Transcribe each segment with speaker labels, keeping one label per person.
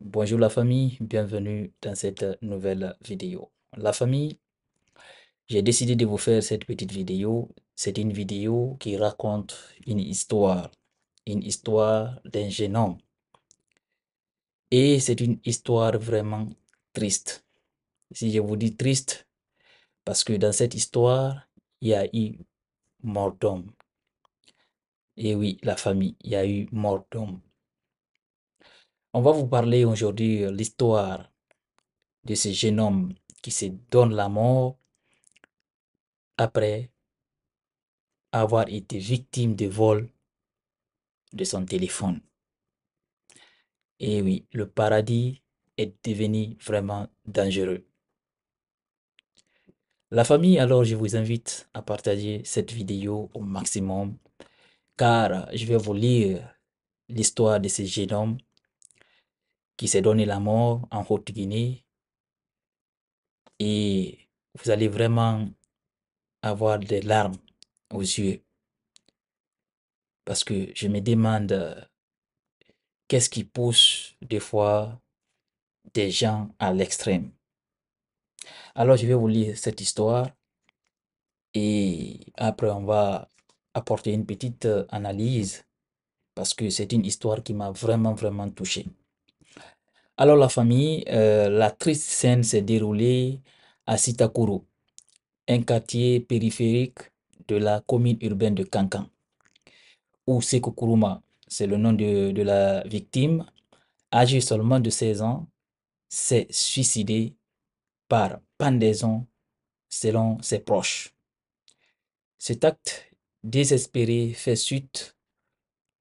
Speaker 1: Bonjour la famille, bienvenue dans cette nouvelle vidéo. La famille, j'ai décidé de vous faire cette petite vidéo. C'est une vidéo qui raconte une histoire, une histoire d'un jeune Et c'est une histoire vraiment triste. Si je vous dis triste, parce que dans cette histoire, il y a eu mort d'homme. Et oui, la famille, il y a eu mort d'homme. On va vous parler aujourd'hui euh, l'histoire de ce jeune homme qui se donne la mort après avoir été victime de vol de son téléphone. Et oui, le paradis est devenu vraiment dangereux. La famille, alors je vous invite à partager cette vidéo au maximum car je vais vous lire l'histoire de ce jeune homme qui s'est donné la mort en Haute-Guinée. Et vous allez vraiment avoir des larmes aux yeux. Parce que je me demande euh, qu'est-ce qui pousse des fois des gens à l'extrême. Alors je vais vous lire cette histoire et après on va apporter une petite euh, analyse parce que c'est une histoire qui m'a vraiment vraiment touché. Alors la famille, euh, la triste scène s'est déroulée à Sitakuru, un quartier périphérique de la commune urbaine de Kankan, où Sekokuruma, c'est le nom de, de la victime, âgée seulement de 16 ans, s'est suicidée par pendaison selon ses proches. Cet acte désespéré fait suite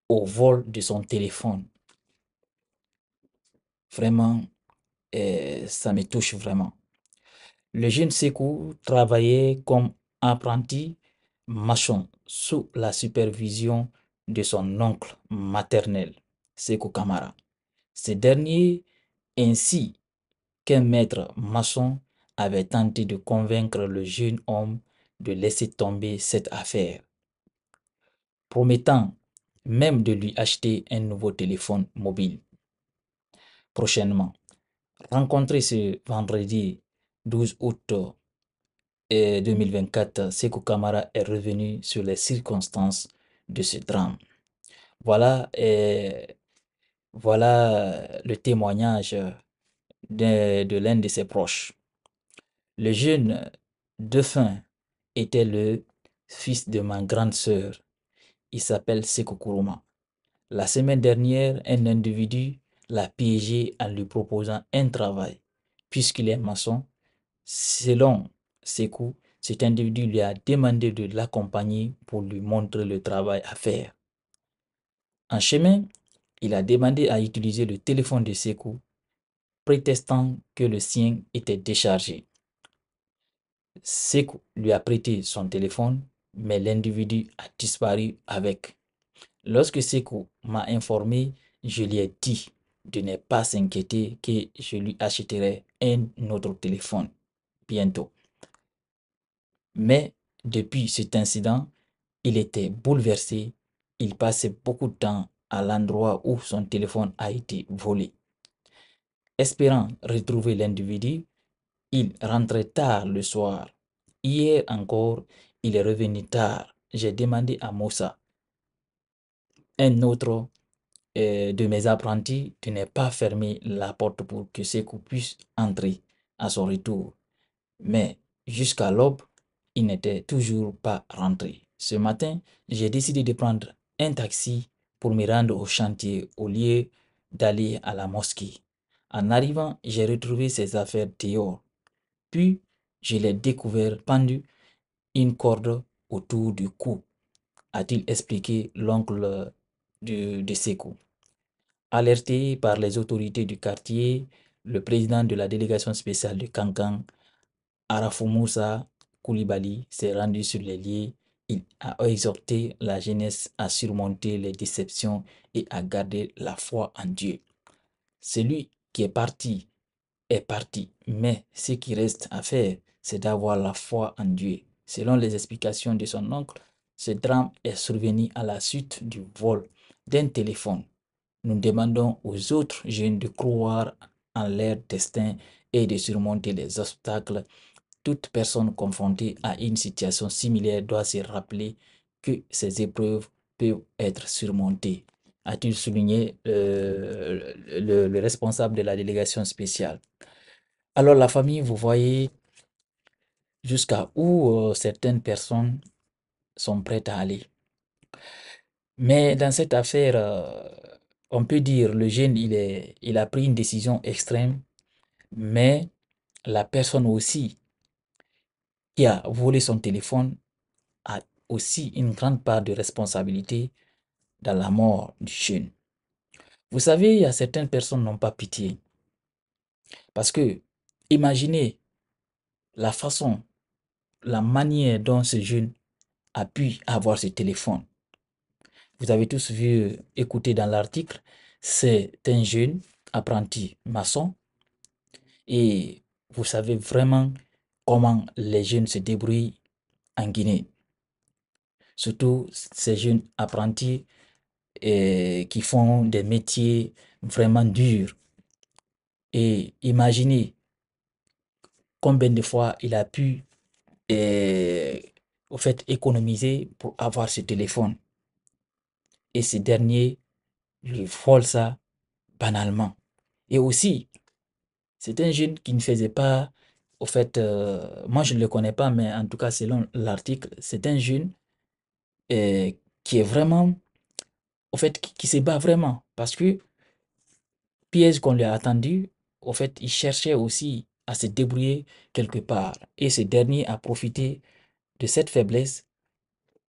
Speaker 1: au vol de son téléphone Vraiment, ça me touche vraiment. Le jeune Sekou travaillait comme apprenti maçon sous la supervision de son oncle maternel, Sekou Kamara. Ce dernier, ainsi qu'un maître maçon, avait tenté de convaincre le jeune homme de laisser tomber cette affaire, promettant même de lui acheter un nouveau téléphone mobile prochainement. rencontré ce vendredi 12 août 2024, euh, Sekou Kamara est revenu sur les circonstances de ce drame. Voilà, et euh, voilà le témoignage de, l'un de ses proches. Le jeune dauphin était le fils de ma grande sœur. Il s'appelle Sekou Kuruma. La semaine dernière, un individu l'a piégé en lui proposant un travail. Puisqu'il est maçon, selon Sekou, cet individu lui a demandé de l'accompagner pour lui montrer le travail à faire. En chemin, il a demandé à utiliser le téléphone de Sekou, prétestant que le sien était déchargé. Sekou lui a prêté son téléphone, mais l'individu a disparu avec. Lorsque Sekou m'a informé, je lui ai dit de ne pas s'inquiéter que je lui achèterai un autre téléphone bientôt. Mais depuis cet incident, il était bouleversé. Il passait beaucoup de temps à l'endroit où son téléphone a été volé. Espérant retrouver l'individu, il rentrait tard le soir. Hier encore, il est revenu tard. J'ai demandé à Moussa, un autre de mes apprentis tu n'es pas fermé la porte pour que Sekou puisse entrer à son retour. Mais jusqu'à l'aube, il n'était toujours pas rentré. Ce matin, j'ai décidé de prendre un taxi pour me rendre au chantier au lieu d'aller à la mosquée. En arrivant, j'ai retrouvé ses affaires dehors. Puis, je l'ai découvert pendu une corde autour du cou, a-t-il expliqué l'oncle de, de Sekou. Alerté par les autorités du quartier, le président de la délégation spéciale de Kankan, Arafou Koulibaly, s'est rendu sur les lieux. Il a exhorté la jeunesse à surmonter les déceptions et à garder la foi en Dieu. Celui qui est parti est parti, mais ce qui reste à faire, c'est d'avoir la foi en Dieu. Selon les explications de son oncle, ce drame est survenu à la suite du vol d'un téléphone nous demandons aux autres jeunes de croire en leur destin et de surmonter les obstacles. Toute personne confrontée à une situation similaire doit se rappeler que ces épreuves peuvent être surmontées, a-t-il souligné euh, le, responsable de la délégation spéciale. Alors la famille, vous voyez jusqu'à où euh, certaines personnes sont prêtes à aller. Mais dans cette affaire, euh, on peut dire le jeune, il, a pris une décision extrême, mais la personne aussi qui a volé son téléphone a aussi une grande part de responsabilité dans la mort du jeune. Vous savez, il y a certaines personnes n'ont pas pitié. Parce que, imaginez la façon, la manière dont ce jeune a pu avoir ce téléphone vous avez tous vu, écouter dans l'article, c'est un jeune apprenti maçon. Et vous savez vraiment comment les jeunes se débrouillent en Guinée. Surtout ces jeunes apprentis et eh, qui font des métiers vraiment durs. Et imaginez combien de fois il a pu eh, au fait économiser pour avoir ce téléphone et ce dernier, lui frôlent ça banalement. Et aussi, c'est un jeune qui ne faisait pas, au fait, euh, moi je ne le connais pas, mais en tout cas selon l'article, c'est un jeune euh, qui est vraiment, au fait, qui, se bat vraiment. Parce que pièce qu'on lui a attendu, au fait, il cherchait aussi à se débrouiller quelque part. Et ce dernier a profité de cette faiblesse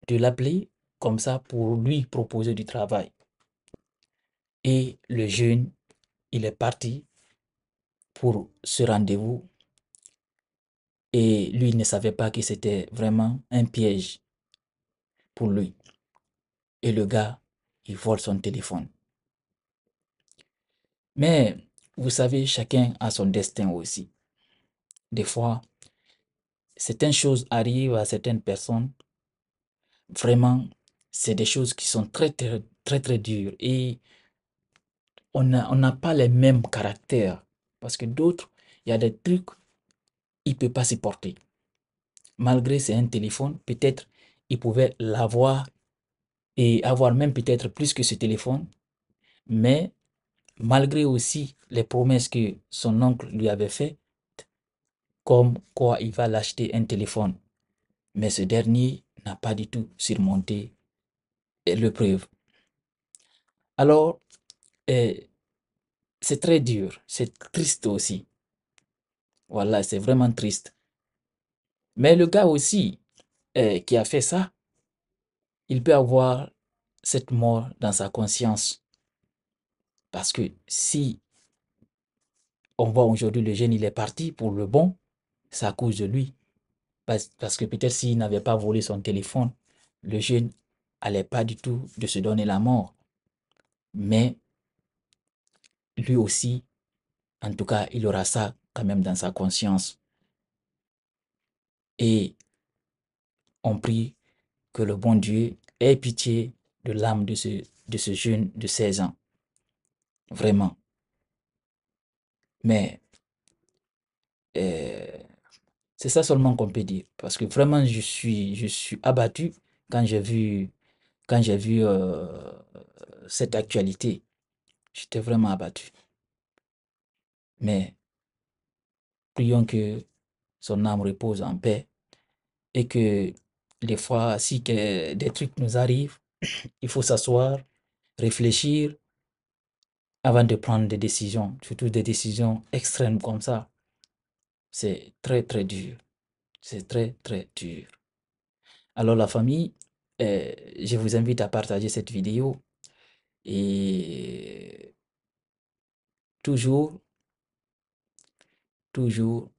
Speaker 1: de l'appeler comme ça pour lui proposer du travail. Et le jeune, il est parti pour ce rendez-vous et lui ne savait pas que c'était vraiment un piège pour lui. Et le gars, il vole son téléphone. Mais vous savez, chacun a son destin aussi. Des fois, certaines choses arrivent à certaines personnes. Vraiment, c'est des choses qui sont très, très, très, dures. Et on n'a on pas les mêmes caractères. Parce que d'autres, il y a des trucs, il ne peut pas supporter. Malgré c'est un téléphone, peut-être il pouvait l'avoir et avoir même peut-être plus que ce téléphone. Mais malgré aussi les promesses que son oncle lui avait faites, comme quoi il va l'acheter un téléphone. Mais ce dernier n'a pas du tout surmonté le preuve. Alors, euh, c'est très dur, c'est triste aussi. Voilà, c'est vraiment triste. Mais le gars aussi euh, qui a fait ça, il peut avoir cette mort dans sa conscience. Parce que si on voit aujourd'hui le jeune, il est parti pour le bon, c'est à cause de lui. Parce, parce que peut-être s'il n'avait pas volé son téléphone, le jeune allait pas du tout de se donner la mort. Mais lui aussi, en tout cas, il aura ça quand même dans sa conscience. Et on prie que le bon Dieu ait pitié de l'âme de ce, de ce jeune de 16 ans. Vraiment. Mais euh, c'est ça seulement qu'on peut dire. Parce que vraiment, je suis, je suis abattu quand j'ai vu quand j'ai vu euh, cette actualité, j'étais vraiment abattu. Mais prions que son âme repose en paix et que des fois, si que des trucs nous arrivent, il faut s'asseoir, réfléchir avant de prendre des décisions, surtout des décisions extrêmes comme ça. C'est très, très dur. C'est très, très dur. Alors la famille, euh, je vous invite à partager cette vidéo et toujours, toujours,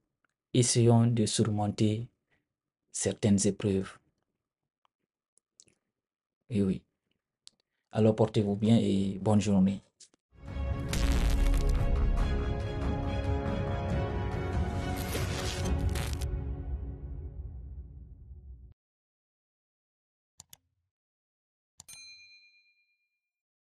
Speaker 1: essayons de surmonter certaines épreuves. Et eh oui. Alors portez-vous bien et bonne journée.